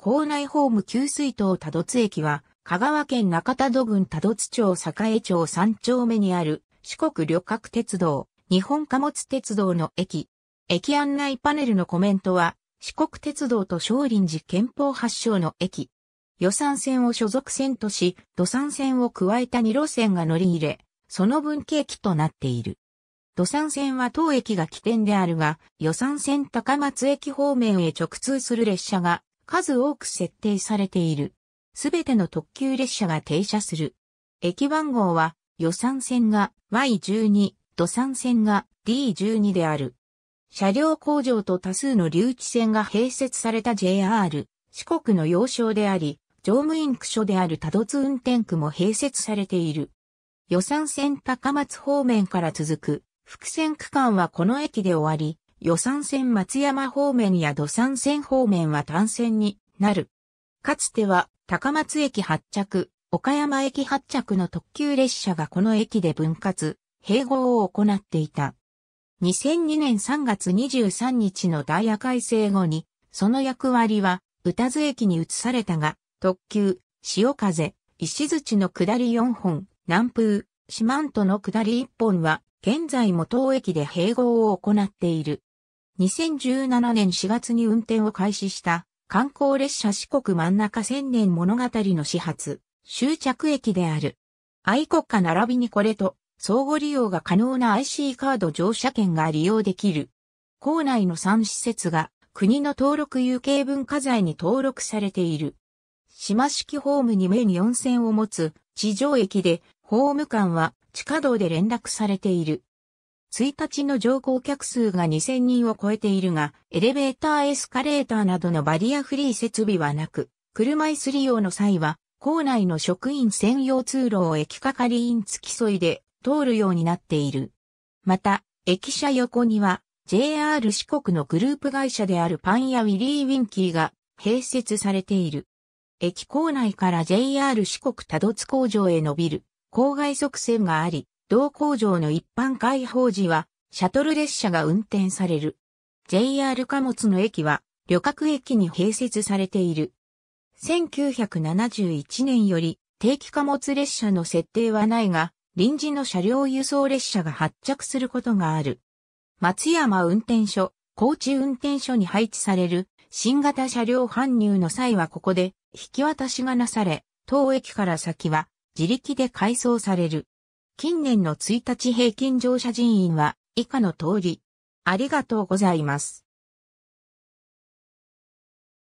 校内ホーム給水塔多度津駅は、香川県中田戸郡多度津町栄町三丁目にある四国旅客鉄道、日本貨物鉄道の駅。駅案内パネルのコメントは、四国鉄道と少林寺憲法発祥の駅。予算線を所属線とし、土産線を加えた二路線が乗り入れ、その分岐駅となっている。土産線は当駅が起点であるが、予算線高松駅方面へ直通する列車が数多く設定されている。すべての特急列車が停車する。駅番号は、予算線が Y12、土産線が D12 である。車両工場と多数の留置線が併設された JR、四国の要衝であり、乗務員区所である多度津運転区も併設されている。予算線高松方面から続く、伏線区間はこの駅で終わり、予算線松山方面や土産線方面は単線になる。かつては高松駅発着、岡山駅発着の特急列車がこの駅で分割、併合を行っていた。2002年3月23日のダイヤ改正後に、その役割は、宇多津駅に移されたが、特急、潮風、石槌の下り4本、南風、四万との下り1本は、現在も当駅で併合を行っている。2017年4月に運転を開始した観光列車四国真ん中千年物語の始発、終着駅である。愛国家並びにこれと相互利用が可能な IC カード乗車券が利用できる。校内の3施設が国の登録有形文化財に登録されている。島式ホームに面に4線を持つ地上駅で、ホーム間は地下道で連絡されている。1日の乗降客数が2000人を超えているが、エレベーターエスカレーターなどのバリアフリー設備はなく、車椅子利用の際は、校内の職員専用通路を駅係員付き添いで通るようになっている。また、駅舎横には JR 四国のグループ会社であるパン屋ウィリー・ウィンキーが併設されている。駅構内から JR 四国多度津工場へ伸びる郊外側線があり、同工場の一般開放時は、シャトル列車が運転される。JR 貨物の駅は、旅客駅に併設されている。1971年より、定期貨物列車の設定はないが、臨時の車両輸送列車が発着することがある。松山運転所、高知運転所に配置される新型車両搬入の際はここで引き渡しがなされ、当駅から先は自力で改装される。近年の1日平均乗車人員は以下の通り。ありがとうございます。